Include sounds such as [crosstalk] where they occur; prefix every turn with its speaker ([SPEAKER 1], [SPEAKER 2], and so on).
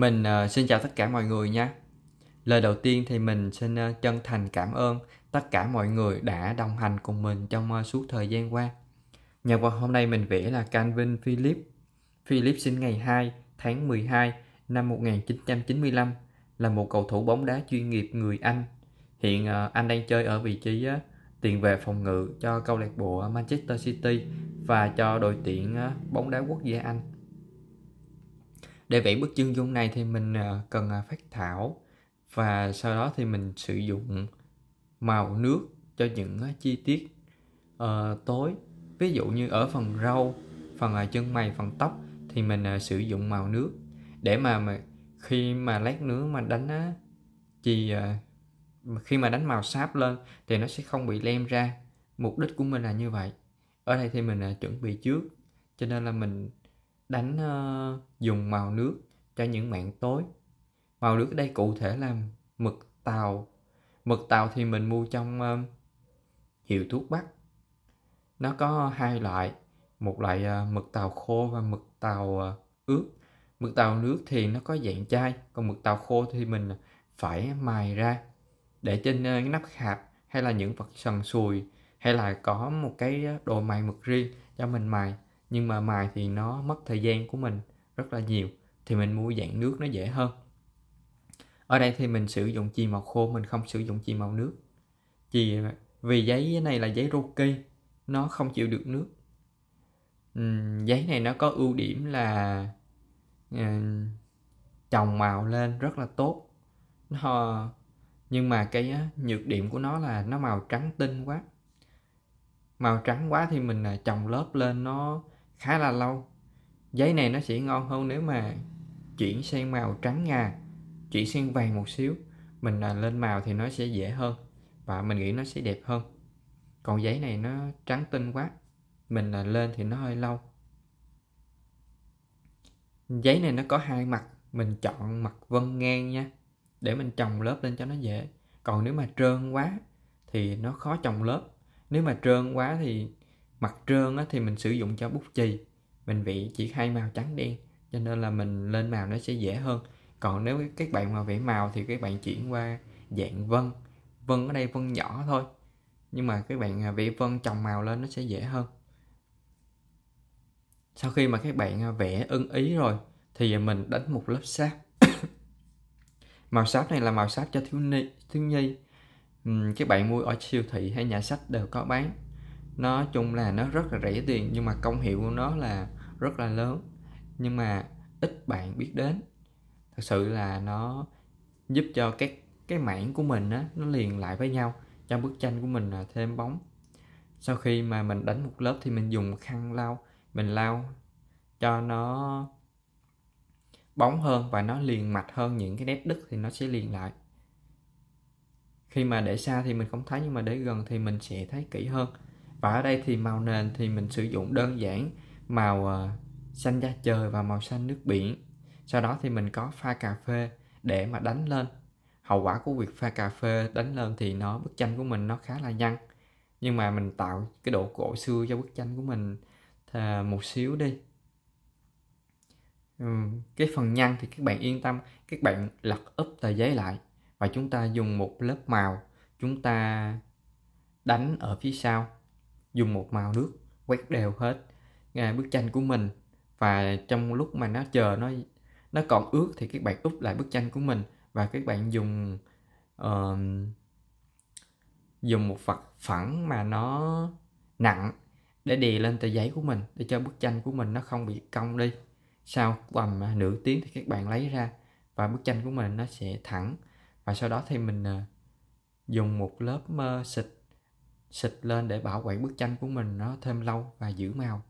[SPEAKER 1] mình uh, xin chào tất cả mọi người nha lời đầu tiên thì mình xin uh, chân thành cảm ơn tất cả mọi người đã đồng hành cùng mình trong uh, suốt thời gian qua nhà quạt hôm nay mình vẽ là Calvin Philip Philip sinh ngày 2 tháng 12 năm 1995 là một cầu thủ bóng đá chuyên nghiệp người Anh hiện uh, anh đang chơi ở vị trí uh, tiền vệ phòng ngự cho câu lạc bộ Manchester City và cho đội tuyển uh, bóng đá quốc gia Anh để vẽ bức chân dung này thì mình ờ, cần ờ, phát thảo và sau đó thì mình sử dụng màu nước cho những ờ, chi tiết uh, tối ví dụ như ở phần râu phần chân mày phần tóc thì mình sử dụng màu nước để mà, khi mà lát nữa mà đánh thì khi mà đánh màu sáp lên thì nó sẽ không bị lem ra mục đích của mình là như vậy ở đây thì mình chuẩn bị trước cho nên là mình đánh uh, dùng màu nước cho những mảng tối màu nước ở đây cụ thể là mực tàu mực tàu thì mình mua trong uh, hiệu thuốc bắc nó có hai loại một loại uh, mực tàu khô và mực tàu uh, ướt mực tàu nước thì nó có dạng chai còn mực tàu khô thì mình phải mài ra để trên cái nắp hạt hay là những vật sần sùi hay là có một cái đồ mài mực riêng cho mình mài nhưng mà mài thì nó mất thời gian của mình rất là nhiều thì mình mua dạng nước nó dễ hơn ở đây thì mình sử dụng chì màu khô mình không sử dụng chì màu nước chì vì giấy này là giấy roki nó không chịu được nước uhm, giấy này nó có ưu điểm là uh, ờ, chồng màu lên rất là tốt nó, nhưng mà cái nhược điểm của nó là nó màu trắng tinh quá màu trắng quá thì mình à, trồng lớp lên nó khá là lâu giấy này nó sẽ ngon hơn nếu mà chuyển sang màu trắng ngà chuyển sang vàng một xíu mình à, lên màu thì nó sẽ dễ hơn và mình nghĩ nó sẽ đẹp hơn còn giấy này nó trắng tinh quá mình là lên thì nó hơi lâu giấy này nó có hai mặt mình chọn mặt vân ngang nha để mình trồng lớp lên cho nó dễ còn nếu mà trơn quá thì nó khó trồng lớp nếu mà trơn quá thì mặt trơn á, thì mình sử dụng cho bút chì mình vẽ chỉ hai màu trắng đen cho nên là mình lên màu nó sẽ dễ hơn còn nếu các bạn mà vẽ màu thì các bạn chuyển qua dạng vân vân ở đây vân nhỏ thôi nhưng mà các bạn à, vẽ vân chồng màu lên nó sẽ dễ hơn sau khi mà các bạn à, vẽ ưng ý rồi thì mình đánh một lớp sáp [coughs] màu sáp này là màu sáp cho thiếu nhi thiếu nhi các bạn mua ở siêu thị hay nhà sách đều có bán nó chung là nó rất là rẻ tiền nhưng mà công hiệu của nó là rất là lớn nhưng mà ít bạn biết đến thật sự là nó giúp cho các cái mảng của mình á, nó liền lại với nhau cho bức tranh của mình là thêm bóng sau khi mà mình đánh một lớp thì mình dùng khăn lau mình lau cho nó bóng hơn và nó liền mạch hơn những cái nét đứt thì nó sẽ liền lại khi mà để xa thì mình không thấy nhưng mà để gần thì mình sẽ thấy kỹ hơn và ở đây thì màu nền thì mình sử dụng đơn giản màu ờ, xanh da trời và màu xanh nước biển sau đó thì mình có pha cà phê để mà đánh lên hậu quả của việc pha cà phê đánh lên thì nó bức tranh của mình nó khá là nhăn nhưng mà mình tạo cái độ cổ xưa cho bức tranh của mình một xíu đi cái phần nhăn thì các bạn yên tâm các bạn lật úp tờ giấy lại và chúng ta dùng một lớp màu chúng ta đánh ở phía sau dùng một màu nước quét đều hết ngay à, bức tranh của mình và trong lúc mà nó chờ nó nó còn ướt thì các bạn úp lại bức tranh của mình và các bạn dùng uh, dùng một vật phẳng mà nó nặng để đè lên tờ giấy của mình để cho bức tranh của mình nó không bị cong đi sau tầm à, nửa tiếng thì các bạn lấy ra và bức tranh của mình nó sẽ thẳng và sau đó thì mình à, dùng một lớp xịt xịt lên để bảo quản bức tranh của mình nó thêm lâu và giữ màu